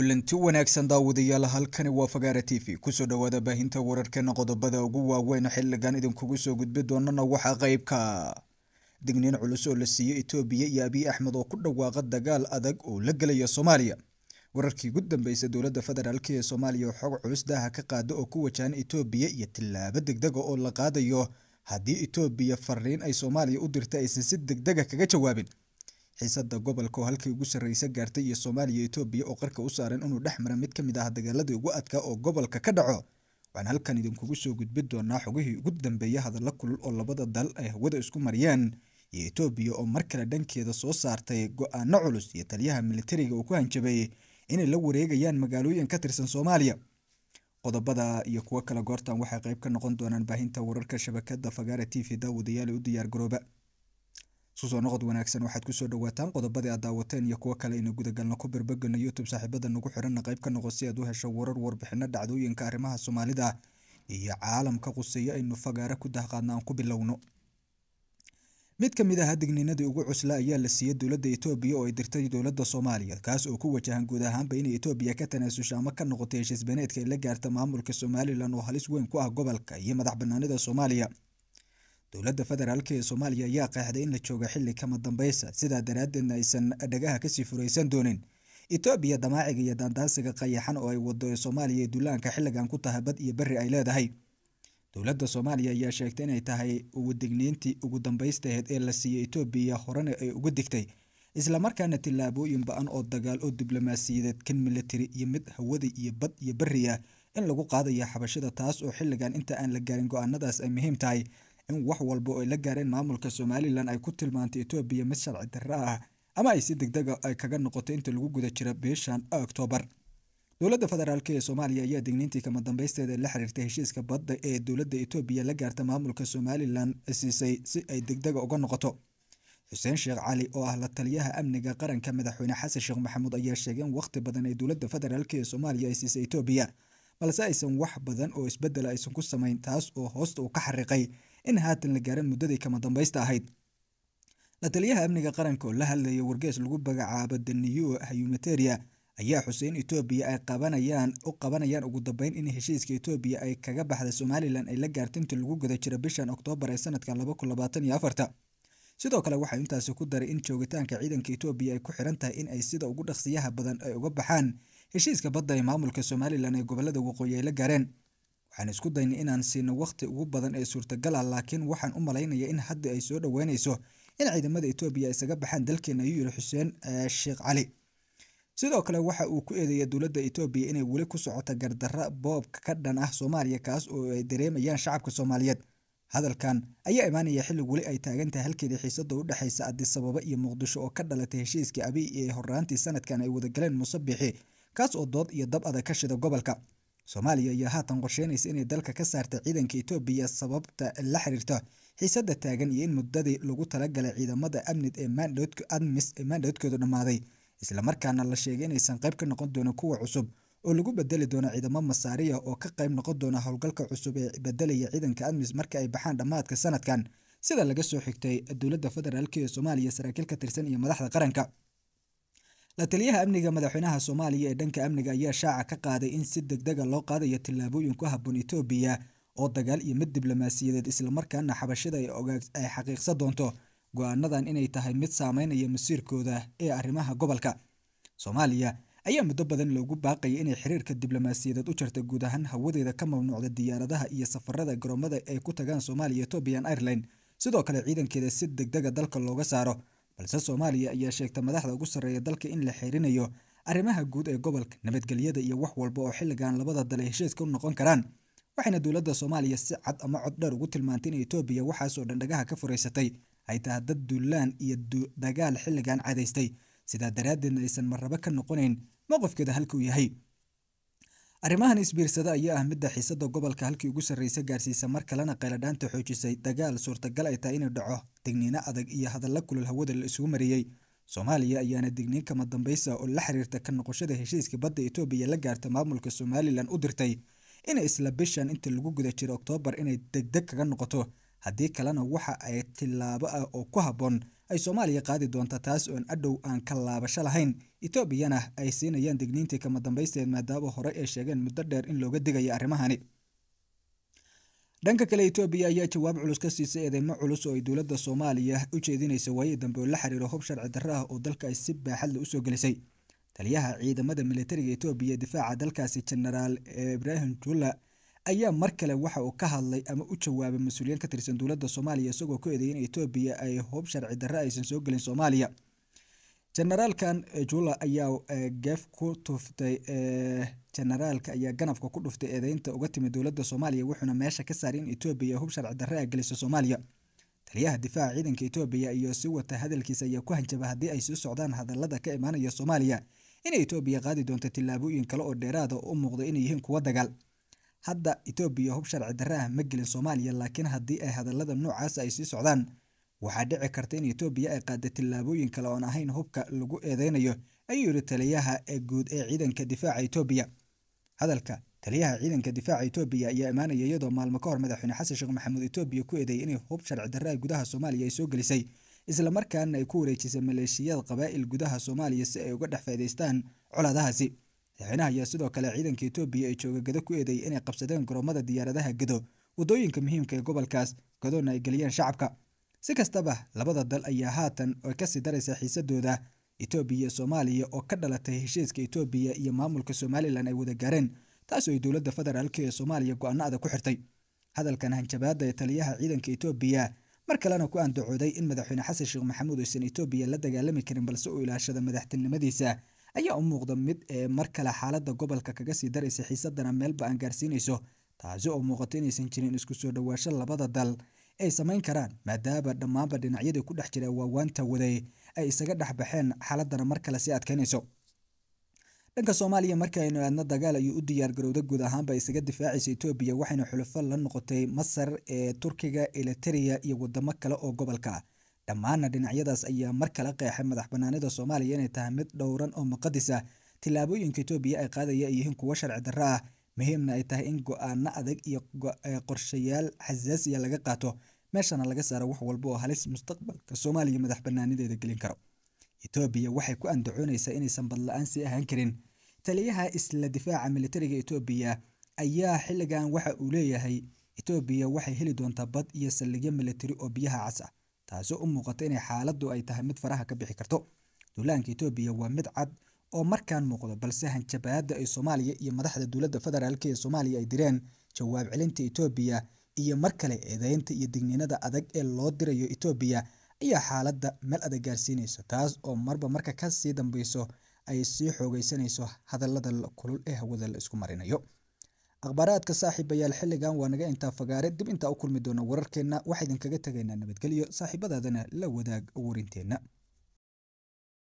kulanti wanaagsan daawadayaal halkani waa fagaara t v kusoo dhawaada baahinta wararkeena qodobada ugu waaweyn xiligan idinkugu soo gudbi doonana waxaa qeybka ah. digniin culus oo la siiyo etoobiya iyo abiy axmed oo ku dhawaaqa dagaal adag oo la gelaya soomaaliya wararkii ugu dambeysa dowladda federaalk ee soomaaliya oo xoog culus daaha ka qaada oo ku wajahan etoobiya iyo tilaabo degdega ah oo la qaadayo haddii etoobiya fariin ay soomaaliya u dirta aysan si degdega ah kaga jawaabin xiisadda gobolka oo halkii ugu sarreysa gaartay iyo soomaaliya etoobiya oo qarka u saaran inuu dhex mara mid ka mid ah dagaaladii ugu adkaa oo gobolka ka dhaco waxaan halkan idinkugu soo gudbi doonaa xogihii ugu dambeeya hadallo kulul oo labada dal ay hawada isku mariyeen iyo etoobiya oo mar kale dhankeeda soo saartay go-aano culus iyo taliyaha militariga uu ku hanjabay inay la wareegayaan magaalooyin ka tirsan soomaaliya qodobada iyo kuwo kale goortan waxay qayb ka noqon doonaan baahinta wararka shabakada fagaara t v daawadayaal ee u diyaargarooba susoo noqod wanaagsan waxaad kusoo dhawaataan qodobadii aad daawateen iyo kuwo kale aynu gudagalna ku birbegano youtube saaxiibada nagu xiranna qayb ka noqo si aad u hesho warar warbixino dhacdooyinka arrimaha soomaalida iyo caalamka quseeyo aynu fagaaro ku dahqaadna aan ku bilowno mid ka mid ah digniinadii ugu cusla ayaa la siiyey dowladda etoobiya oo ay dirtay dowladda soomaaliya kaas oo ku wajahan guud ahaanba inay etoobiya ka tanaasusha ama ka noqotay heshiis baneedka ay la gaarta maamulka somalilan oo halis weyn ku ah gobolka iyo madax banaanida soomaaliya dowladda federaalk ee soomaaliya ayaa qeexday in la joogo xilli kama dambaysa sidaa daraaddeedna aysan dhagaha kasii furaysan doonin itoobiya damaaciga iyo daandaansiga qayaxan oo ay wado ee soomaaliya ee dullaanka xilligan ku tahay bad iyo berri ay leedahay dowladda soomaaliya ayaa sheegtay inay tahay ugudigniintii ugu dambaystaheed ee la siiyey etoobiya horena ay uga digtay islamarkaana tillaabooyin ba-an oo dagaal oo diblomaasiyadeed kan militari iyo mid hawada iyo bad iyo berri in lagu qaadayo xabashada taas oo xilligan inta aan la gaarin go-aanadaas ay muhiim tahay in wax walba oo ay la gaareen maamulka somalilan ay ku tilmaantay etoobiya mid sharci darre ah ama ay si degdega ah ay kaga noqotay inta lagu guda jira bishan oktoobar dowladda federaalk ee soomaaliya ayaa digniintii kama ee la xiriirtay heshiiska badda ee dowladda etoobiya la gaarta maamulka somalilan siisay si ay degdega ah uga noqoto xuseen sheekh cali oo ah la taliyaha amniga qaranka madaxweyne xasan sheekh maxamuud ayaa sheegay in waqti badan ee dowladda federaalk ee soomaaliya ay siisay etoobiya balse aysan wax badan oo isbedela aysan ku samayn taas oo hoosta uu ka xariiqay in haatan la gaaran muddadii kama dambaysta ahayd lataliyaha amniga qaranka oo la hadlaya wargees lagu magacaabo daniyo hayumateria ayaa xuseen etoobiya ay qabanayaan u qabanayaan ugu dambeyn in heshiiska etoobiya ay kaga baxda somalilan ay la gaarta inta lagu guda jira bishan oktoobar ee sanadka laba kun sidoo kale waxaa intaasi ku daray in joogitaanka ciidanka etoobiya ay ku xiran tahay in ay sida ugu dhaqsiyaha badan ay uga baxaan heshiiska badda ee maamulka somalilan ee gobolada waqooyi ay la gaareen waxaan isku daynay inaan siino wakhti ugu badan ee suurtagala ah, laakiin waxaan u malaynaya in haddi ay soo dhoweyneyso in ciidamada etoobiya isaga baxaan dalkeena ayuu yiri xuseen sheekh cali sidoo kale waxa uu ku eedeeyay dowladda etoobiya inay weli ku socoto gardarra boobka ka dhan ah soomaaliya kaas oo ay dareemayaan shacabka soomaaliyeed hadalkan ayaa imaanaya xilli weli ay taagan tahay halkeedii xiisada u dhexaysa adisababa iyo muqdisho oo ka dhalatay heshiiskii abiy ee horraantii sanadkan ay wadagaleen muuse biixi kaas oo dood iyo dab adag ka shida gobolka soomaaliya ayaa haatan qorsheynaysa inay dalka ka saarta ciidanka etoobiya sababta la xiriirta xiisada taagan iyo in muddadii lagu talagalay ciidamada amnid ee admis ee maandhoodkoodu dhammaaday islamarkaana la sheegay inaysan qayb ka noqon doonin kuwa cusub oo lagu bedeli doono ciidamo masaariya oo ka qayb noqon doona howlgalka cusub ee bedelaya ciidanka admis marka ay baxaan dhammaadka sanadkan sida laga soo xigtay dowladda federaalk ee soomaaliya saraakiil ka tirsan iyo madaxda qaranka la taliyaha amniga madaxweynaha soomaaliya ee dhanka amniga ayaa shaaca ka qaaday in si degdega loo qaadayo tillaabooyin ku haboon etoobiya oo dagaal iyo mid diblomaasiyadeed islamarkaana xabashada ay xaqiiqsan doonto go-aanadan inay tahay mid saameynaya masiirkooda ee arrimaha gobolka soomaaliya ayaa muddo badan loogu baaqayay inay xiriirka diblomaasiyadeed u jarta guud ahaan hawadeeda ka mamnuucda diyaaradaha iyo safarada garoomada ay ku tagaan soomaaliya ethoobiyan airline sidoo kale ciidankeeda si degdega dalka looga saaro balse soomaaliya ayaa sheegta madaxda ugu sarreeya dalka in la xirinayo arrimaha guud ee gobolka nabadgelyada iyo wax walba oo xilligan labada dal ay heshiiska u noqon karaan waxayna dowladda soomaaliya si cad ama cod dheer ugu tilmaantay in etoobiya waxaasoo dhan dhagaha ka furaysatay ay tahay dad duulaan iyo dagaal xilligan cadaystay sidaa daraaddeedna aysan marrabo ka noqonayn mowqifkeeda halkuu yahay arrimahan isbiirsada ayaa ah midda xiisada gobolka halkii ugu sarreysa gaarsiisa mar kalena qayladhaanta xoojisay dagaal suurtagal ay tahay inuu dhaco digniino adag iyo hadallo kulul hawada la isugu mariyey soomaaliya ayaana digniin kama dambaysa oo la xiriirta ka noqoshada heshiiska badda etoobiya la gaarta maamulka somalilan u dirtay inay isla bishan inta lagu guda jira oktoobar inay degdeg kaga noqoto haddii kalena waxa ay tillaabo ah oo ku habboon ay soomaaliya qaadi doonta taas oon adhow aan ka laabasho lahayn itoobiyana ay siinayaan digniintii kama dambaysteed maadaaba hore ee sheegeen muddo dheer in looga digayo arrimahani dhanka kale etoobiya ayaa jawaab culus ka siisay eedeymo culus oo ay dowladda soomaaliya u jeedinaysa waayii dambe oo la xiriiro hub sharci darro ah oo dalka ay si baaxadla usoo gelisay taliyaha ciidamada militariga etoobiya difaaca dalkaasi jenaraal ibraahim julla ayaa mar kale waxa uu ka hadlay ama u jawaabay mas-uuliyiin ka tirsan dowladda soomaaliya isagoo ku eedeeyay in etoobiya ay hub sharci darre aysan soo gelin soomaaliya generaalkan eh, jula ayaa eh, geef ku tuuftay generaalka eh, ayaa ganafka ku dhuftay eedeynta uga timid dowladda soomaaliya wuxuuna meesha ka saaray in etoobiya hub sharci darre a gelisa soomaaliya taliyaha difaaca ciidanka etoobiya iyo si wata hadalkiisa ayaa ku hanjaba haddii ay sii socdaan hadallada ka imaanaya soomaaliya in etoobiya qaadi doonta tillaabooyin kale oo dheeraada ah oo u muuqda inay yihiin kuwa dagaal hadda etoobiya hub sharci darra ah ma gelin soomaaliya laakiin haddii ay hadallada noocaas ay sii socdaan waxaa dhici karta in etoobiya ay qaada tillaabooyin kale oon ahayn hubka lagu eedeynayo ayuu yidhi taliyaha ee guud ee ciidanka difaaca etoobiya hadalka taliyaha ciidanka difaaca etoobiya ayaa imaanaya iyadoo maalmo ka hor madaxweyne xasan sheekh maxamuud etoobiya ku eedeeyay inay hub sharci darra gudaha soomaaliya ay soo gelisay islamarkaana ay ku wareejisay maleeshiyada qabaa'il gudaha soomaaliya si ay uga dhex faa'idaystaan coladahaasi madaxweynaha ayaa sidoo kale ciidanka etoobiya ee jooga gado ku eedeeyay inay qabsadeen garoomada diyaaradaha gado wadooyinka muhiimka ee gobolkaas gadoona ay geliyeen shacabka si kastaba labada dal ayaa haatan ay kasii daraysa xiisadooda etoobiya iyo soomaaliya oo ka dhalatay heshiiska etoobiya iyo maamulka somalilan ay wada gaareen taasoo ay dowladda federaalk ee soomaaliya go-ana adag ku xirtay hadalkan hanjabaada ee taliyaha ciidanka etoobiya mar kalena ku andacooday in madaxweyne xasan sheekh maxamuud uusan etoobiya la dagaalami karin balse uu ilaashada madaxtinimadiisa ayaa u muuqda mid ee mar kale xaalada gobolka kaga sii daraysa xiisadana meelba aan gaarsiinayso taasi oo muuqato inaysan jirin isku soo dhawaasho labada dal ay samayn karaan maadaama dhammaanba dhinacyadii ku dhex jira waawaanta waday ay isaga dhex baxeen xaaladana mar kale sii adkaynayso dhanka soomaaliya markaynu aadna dagaal ayuu u diyaargarowda guud ahaanba isaga difaacaysa etoobiya waxayna xulufo la noqotay masar ee turkiga eliteria iyo wadamo kale oo gobolka dhammaanna dhinacyadaas ayaa mar kale qeexay madax banaanida soomaaliya inay tahay mid dhowran oo muqadisa ah tillaabooyinka etoobiya ay qaadaya ay yihiin kuwo sharci darro ah muhiimna ay tahay in go-aano adag iyo eh, qorshayaal xasaasiya ah laga qaato meeshana laga saaro wax walba oo halis mustaqbalka soomaaliya madax banaanideeda gelin karo etoobiya waxay ku andacoonaysaa inaysan badla-aan sii ahaan karin taliyaha isla difaaca militariga etoobiya ayaa xilligan waxa uu leeyahay etoobiya waxay heli doontaa bad iyo saldhigyo militari oo biyaha cas ah taasoo u muuqata inay xaaladdu ay tahay mid faraha ka bixi karto duulaanka etoobiya waa mid cad oo markaan muuqdo balse hanjabaadda ay soomaaliya iyo madaxda dowladda federaalk ee soomaaliya ay direen jawaab celinta etoobiya iyo mar kale eedeynta iyo digniinada adag ee loo dirayo etoobiya ayaa xaaladda meel adag gaarsiinaysa taas oo marba marka kasii sii dambayso ay sii xoogaysanayso hadallada kulul ee hawada la isku marinayo akhbaaraadka saaxiibayaal xilligan waa naga intaa fagaare dib intaa u kulmi doona wararkeenna waxaa idinkaga tegaynaa nabadgelyo saaxiibadaadana la wadaag warinteenna